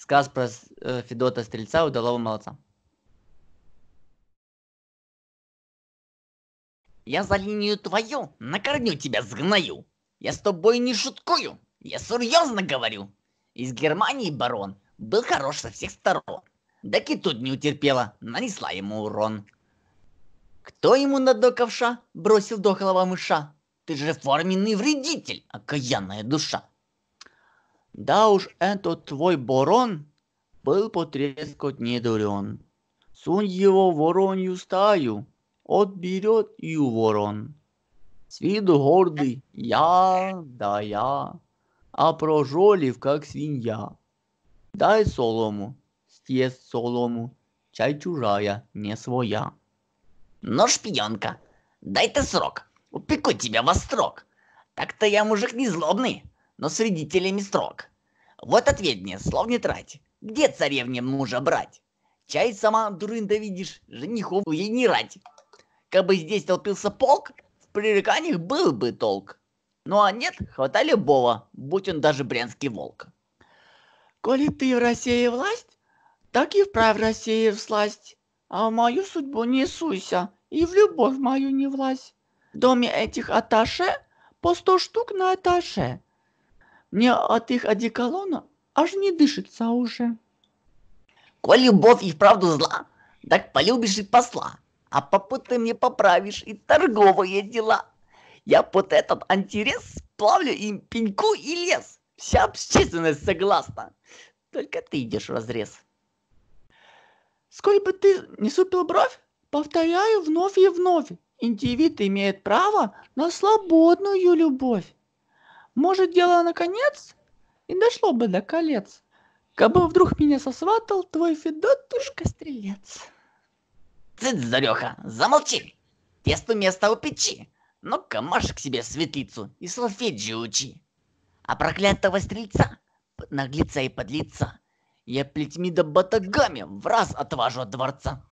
Сказ про э, Федота Стрельца, удалого молодца. Я за линию твою накорню тебя сгною. Я с тобой не шуткую, я серьезно говорю. Из Германии барон был хорош со всех сторон. Да тут не утерпела, нанесла ему урон. Кто ему на до ковша бросил дохлого мыша? Ты же форменный вредитель, окаянная душа. Да уж этот твой барон был потрескот недурен. Сунь его в воронью стаю, отберет и у ворон. С виду гордый я, да я, а прожолив, как свинья. Дай солому, съест солому, чай чужая, не своя. Но шпионка, дай ты срок, упеку тебя во строк. Так-то я мужик не злобный, но с вредителями строг. Вот ответь мне, слов не трать, где царевне мужа брать? Чай сама, дурында, видишь, женихов ей не рать. Как бы здесь толпился полк, в пререканиях был бы толк. Ну а нет, хватай любого, будь он даже брянский волк. Коли ты в России власть, так и вправь России всласть. А в мою судьбу не суйся, и в любовь мою не власть. В доме этих аташе по сто штук на аташе. Не от их одеколона аж не дышится уже. Коль любовь их правду зла, так полюбишь и посла, а попутно мне поправишь и торговые дела. Я под этот интерес плавлю им пеньку и лес. Вся общественность согласна. Только ты идешь в разрез. Сколь бы ты не супил бровь, повторяю вновь и вновь. Индивид имеет право на свободную любовь. Может, дело наконец и дошло бы до колец, Кабы вдруг меня сосватал твой Федотушка-стрелец. Цыц, Зареха, замолчи! Тесту место у печи. Ну-ка, марш к себе светлицу и солфеджи учи. А проклятого стрельца, наглеца и подлеца, я плетьми да батагами в раз отважу от дворца.